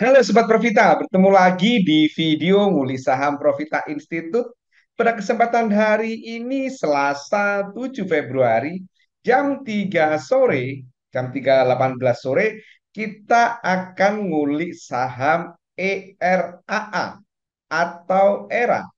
Halo Sobat Profita, bertemu lagi di video Nguli Saham Profita Institute. Pada kesempatan hari ini Selasa 7 Februari jam 3 sore, jam 3.18 sore, kita akan ngulik saham ERAA atau ERA.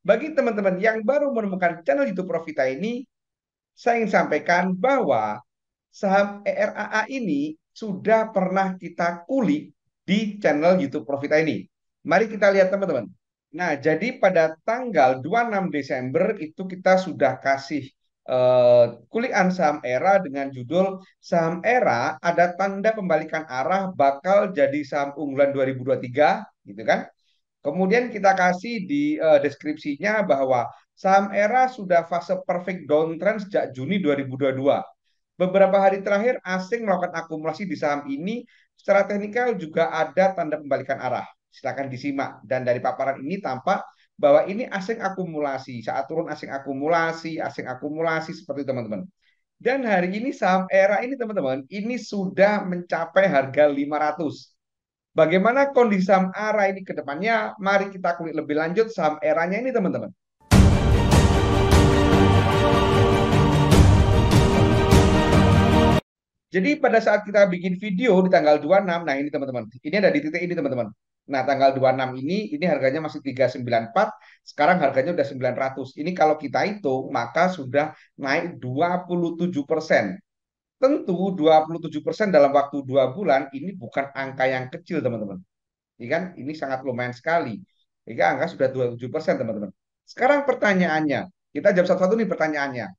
Bagi teman-teman yang baru menemukan channel YouTube Profita ini, saya ingin sampaikan bahwa saham ERAA ini sudah pernah kita kulik di channel YouTube Profit ini. Mari kita lihat teman-teman. Nah, jadi pada tanggal 26 Desember itu kita sudah kasih Uh, eh, kulian saham era dengan judul saham era ada tanda pembalikan arah bakal jadi saham unggulan 2023 gitu kan kemudian kita kasih di uh, deskripsinya bahwa saham era sudah fase perfect downtrend sejak Juni 2022 beberapa hari terakhir asing melakukan akumulasi di saham ini Secara teknikal juga ada tanda pembalikan arah. Silakan disimak. Dan dari paparan ini tampak bahwa ini asing akumulasi. Saat turun asing akumulasi, asing akumulasi seperti teman-teman. Dan hari ini saham era ini teman-teman, ini sudah mencapai harga 500. Bagaimana kondisi saham era ini ke depannya? Mari kita kulik lebih lanjut saham eranya ini teman-teman. Jadi pada saat kita bikin video di tanggal 26, nah ini teman-teman, ini ada di titik ini teman-teman. Nah, tanggal 26 ini, ini harganya masih 394, sekarang harganya udah 900. Ini kalau kita hitung, maka sudah naik 27 persen. Tentu 27 persen dalam waktu dua bulan, ini bukan angka yang kecil, teman-teman. Ini iya kan, ini sangat lumayan sekali. Ini iya kan? angka sudah 27 persen, teman-teman. Sekarang pertanyaannya, kita jawab satu-satu nih pertanyaannya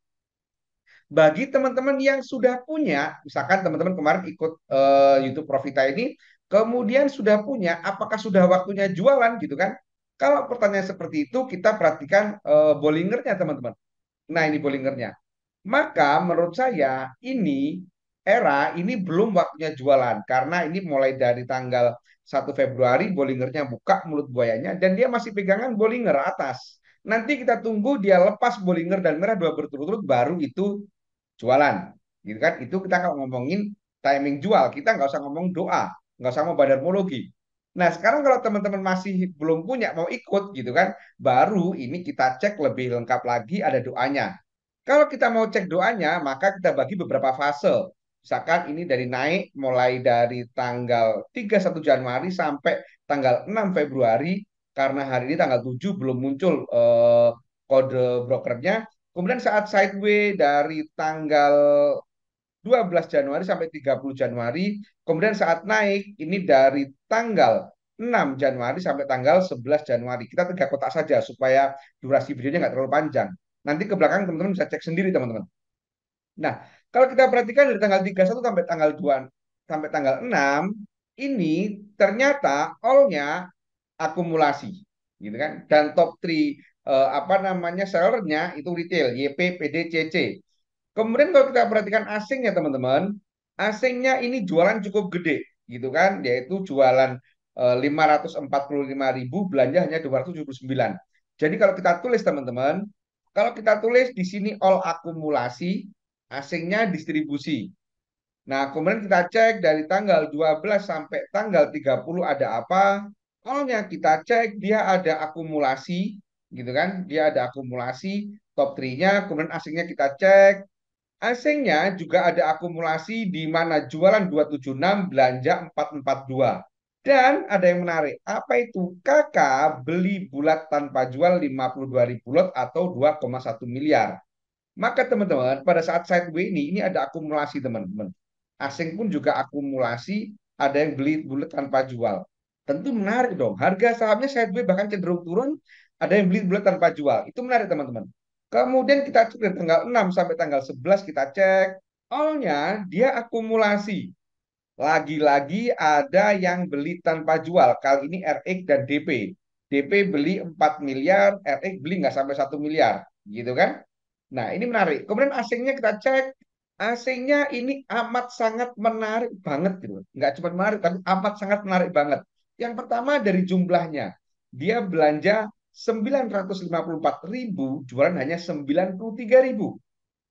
bagi teman-teman yang sudah punya, misalkan teman-teman kemarin ikut uh, YouTube Profita ini, kemudian sudah punya, apakah sudah waktunya jualan gitu kan? Kalau pertanyaan seperti itu, kita perhatikan uh, Bollingernya teman-teman. Nah ini Bollingernya. Maka menurut saya ini era ini belum waktunya jualan karena ini mulai dari tanggal 1 Februari Bollingernya buka mulut buayanya dan dia masih pegangan Bollinger atas. Nanti kita tunggu dia lepas Bollinger dan merah dua berturut-turut baru itu jualan gitu kan itu kita kalau ngomongin timing jual kita nggak usah ngomong doa nggak usah mau badarmologi nah sekarang kalau teman-teman masih belum punya mau ikut gitu kan baru ini kita cek lebih lengkap lagi ada doanya kalau kita mau cek doanya maka kita bagi beberapa fase misalkan ini dari naik mulai dari tanggal 31 Januari sampai tanggal 6 Februari karena hari ini tanggal 7 belum muncul eh, kode brokernya Kemudian saat sideways dari tanggal 12 Januari sampai 30 Januari, kemudian saat naik ini dari tanggal 6 Januari sampai tanggal 11 Januari. Kita tiga kotak saja supaya durasi videonya nggak terlalu panjang. Nanti ke belakang teman-teman bisa cek sendiri teman-teman. Nah, kalau kita perhatikan dari tanggal 31 sampai tanggal 2 sampai tanggal 6 ini ternyata all-nya akumulasi gitu kan dan top 3 eh, apa namanya sellernya itu retail YP PDCC kemudian kalau kita perhatikan asingnya teman-teman asingnya ini jualan cukup gede gitu kan yaitu jualan eh, 545.000 belanja hanya 279 jadi kalau kita tulis teman-teman kalau kita tulis di sini all akumulasi asingnya distribusi Nah, kemudian kita cek dari tanggal 12 sampai tanggal 30 ada apa. Olnya kita cek dia ada akumulasi gitu kan dia ada akumulasi top 3-nya kemudian asingnya kita cek asingnya juga ada akumulasi di mana jualan 276 belanja 442 dan ada yang menarik, apa itu? KK beli bulat tanpa jual 52 ribu lot atau 2,1 miliar. Maka teman-teman, pada saat sideway ini, ini ada akumulasi teman-teman. Asing pun juga akumulasi, ada yang beli bulat tanpa jual. Tentu menarik dong, harga sahamnya side way bahkan cenderung turun, ada yang beli bulat tanpa jual. Itu menarik teman-teman. Kemudian kita cek dari tanggal 6 sampai tanggal 11 kita cek. Allnya dia akumulasi. Lagi-lagi ada yang beli tanpa jual. Kali ini RX dan DP. DP beli 4 miliar, RX beli nggak sampai 1 miliar. Gitu kan? Nah ini menarik. Kemudian asingnya kita cek. Asingnya ini amat sangat menarik banget. gitu. Nggak cuma menarik, tapi amat sangat menarik banget. Yang pertama dari jumlahnya. Dia belanja empat ribu, jualan hanya tiga ribu.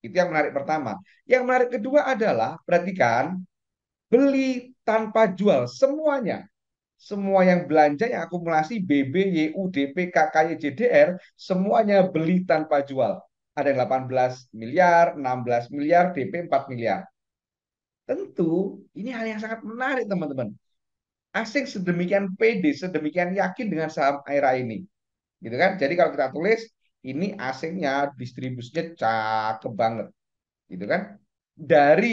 Itu yang menarik pertama. Yang menarik kedua adalah, perhatikan, beli tanpa jual semuanya. Semua yang belanja yang akumulasi BB, YU, DP, KKY, JDR, semuanya beli tanpa jual. Ada yang 18 miliar, 16 miliar, DP 4 miliar. Tentu ini hal yang sangat menarik teman-teman. Asing sedemikian pede, sedemikian yakin dengan saham Aira ini gitu kan jadi kalau kita tulis ini asingnya distribusinya cakep banget gitu kan dari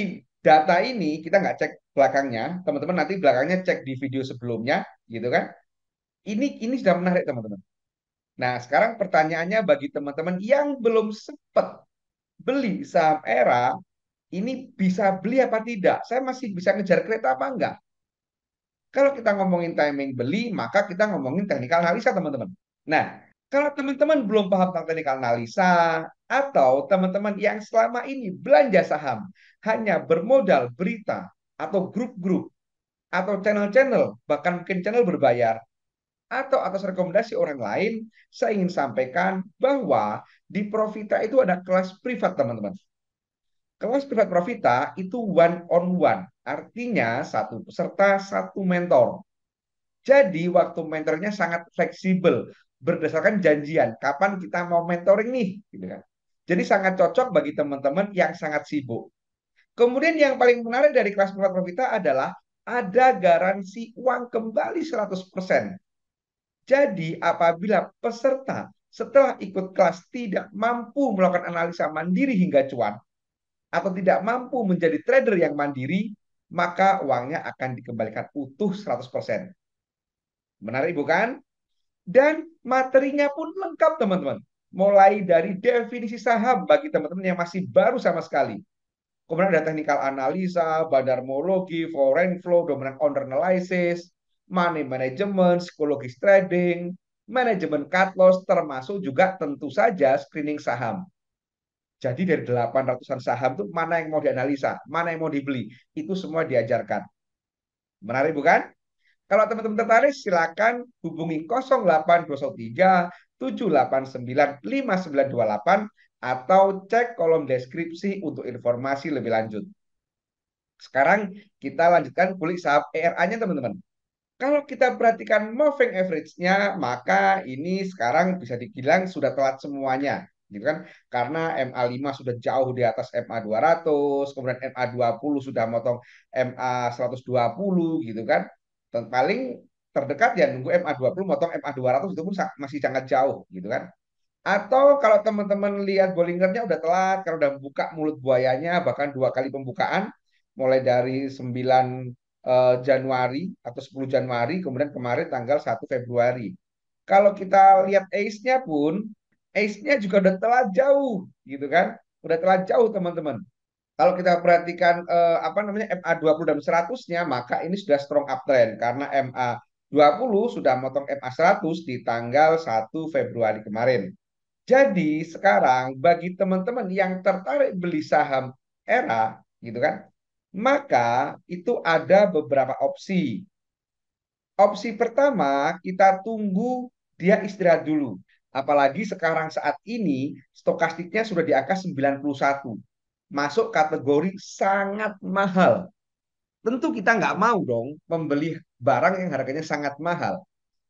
data ini kita nggak cek belakangnya teman-teman nanti belakangnya cek di video sebelumnya gitu kan ini ini sudah menarik teman-teman nah sekarang pertanyaannya bagi teman-teman yang belum sempat beli saham era ini bisa beli apa tidak saya masih bisa ngejar kereta apa enggak kalau kita ngomongin timing beli maka kita ngomongin teknikal analisa teman-teman Nah, kalau teman-teman belum paham tentang teknik analisa, atau teman-teman yang selama ini belanja saham hanya bermodal berita atau grup-grup atau channel-channel, bahkan mungkin channel berbayar, atau atas rekomendasi orang lain, saya ingin sampaikan bahwa di Profita itu ada kelas privat, teman-teman. Kelas privat Profita itu one on one, artinya satu peserta, satu mentor. Jadi waktu mentornya sangat fleksibel berdasarkan janjian kapan kita mau mentoring nih gitu kan jadi sangat cocok bagi teman-teman yang sangat sibuk kemudian yang paling menarik dari kelas murah kita adalah ada garansi uang kembali 100%. Jadi apabila peserta setelah ikut kelas tidak mampu melakukan analisa mandiri hingga cuan atau tidak mampu menjadi trader yang mandiri, maka uangnya akan dikembalikan utuh 100%. Menarik bukan? dan materinya pun lengkap teman-teman. Mulai dari definisi saham bagi teman-teman yang masih baru sama sekali. Kemudian ada teknikal analisa, bandarmologi, foreign flow, kemudian owner analysis, money management, psikologis trading, manajemen cut loss, termasuk juga tentu saja screening saham. Jadi dari 800-an saham itu mana yang mau dianalisa, mana yang mau dibeli, itu semua diajarkan. Menarik bukan? Kalau teman-teman tertarik, silakan hubungi 0823 789 5928 atau cek kolom deskripsi untuk informasi lebih lanjut. Sekarang kita lanjutkan kulit saham ERA-nya teman-teman. Kalau kita perhatikan moving average-nya, maka ini sekarang bisa dibilang sudah telat semuanya gitu kan karena MA5 sudah jauh di atas MA200 kemudian MA20 sudah motong MA120 gitu kan dan paling terdekat ya nunggu MA20 motong MA200 itu pun masih sangat jauh gitu kan. Atau kalau teman-teman lihat Bollingernya udah telat, kalau udah buka mulut buayanya bahkan dua kali pembukaan mulai dari 9 eh, Januari atau 10 Januari kemudian kemarin tanggal 1 Februari. Kalau kita lihat ace-nya pun ace-nya juga udah telat jauh gitu kan. Udah telat jauh teman-teman. Kalau kita perhatikan eh, apa namanya MA20 dan 100-nya maka ini sudah strong uptrend karena MA20 sudah motong MA100 di tanggal 1 Februari kemarin. Jadi sekarang bagi teman-teman yang tertarik beli saham era gitu kan, maka itu ada beberapa opsi. Opsi pertama, kita tunggu dia istirahat dulu. Apalagi sekarang saat ini stokastiknya sudah di angka 91 masuk kategori sangat mahal. Tentu kita nggak mau dong membeli barang yang harganya sangat mahal.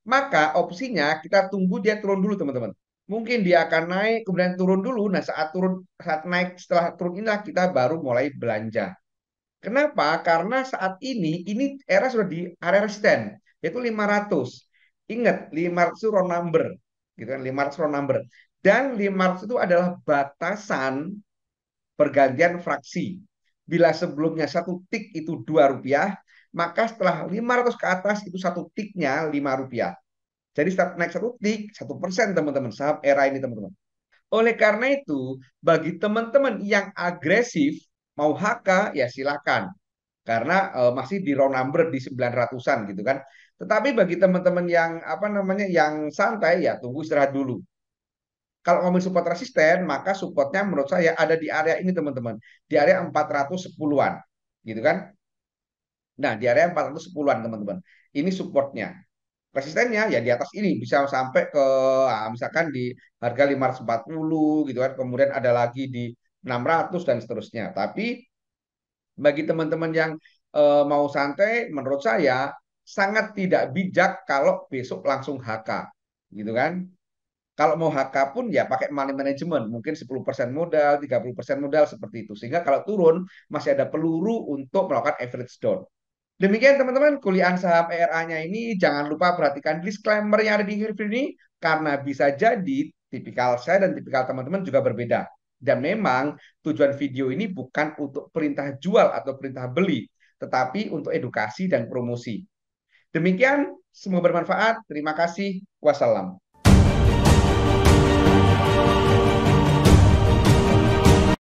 Maka opsinya kita tunggu dia turun dulu teman-teman. Mungkin dia akan naik kemudian turun dulu. Nah saat turun saat naik setelah turun inilah kita baru mulai belanja. Kenapa? Karena saat ini ini era sudah di area resisten yaitu 500. Ingat 500 round number gitu kan 500 round number dan 500 itu adalah batasan pergantian fraksi. Bila sebelumnya satu tik itu dua rupiah, maka setelah 500 ke atas itu satu tiknya lima rupiah. Jadi naik satu tik satu persen teman-teman saham era ini teman-teman. Oleh karena itu bagi teman-teman yang agresif mau HK ya silakan karena uh, masih di round number di 900-an gitu kan. Tetapi bagi teman-teman yang apa namanya yang santai ya tunggu istirahat dulu. Kalau ngomongin support resisten, maka supportnya menurut saya ada di area ini teman-teman. Di area 410-an. Gitu kan? Nah, di area 410-an teman-teman. Ini supportnya. Resistennya ya di atas ini bisa sampai ke ah, misalkan di harga 540 gitu kan. Kemudian ada lagi di 600 dan seterusnya. Tapi bagi teman-teman yang e, mau santai menurut saya sangat tidak bijak kalau besok langsung HK gitu kan kalau mau HK pun ya pakai money management, mungkin 10% modal, 30% modal seperti itu. Sehingga kalau turun masih ada peluru untuk melakukan average down. Demikian teman-teman kuliah saham ERA-nya ini jangan lupa perhatikan disclaimer yang ada di video ini karena bisa jadi tipikal saya dan tipikal teman-teman juga berbeda. Dan memang tujuan video ini bukan untuk perintah jual atau perintah beli, tetapi untuk edukasi dan promosi. Demikian, semoga bermanfaat. Terima kasih. Wassalam.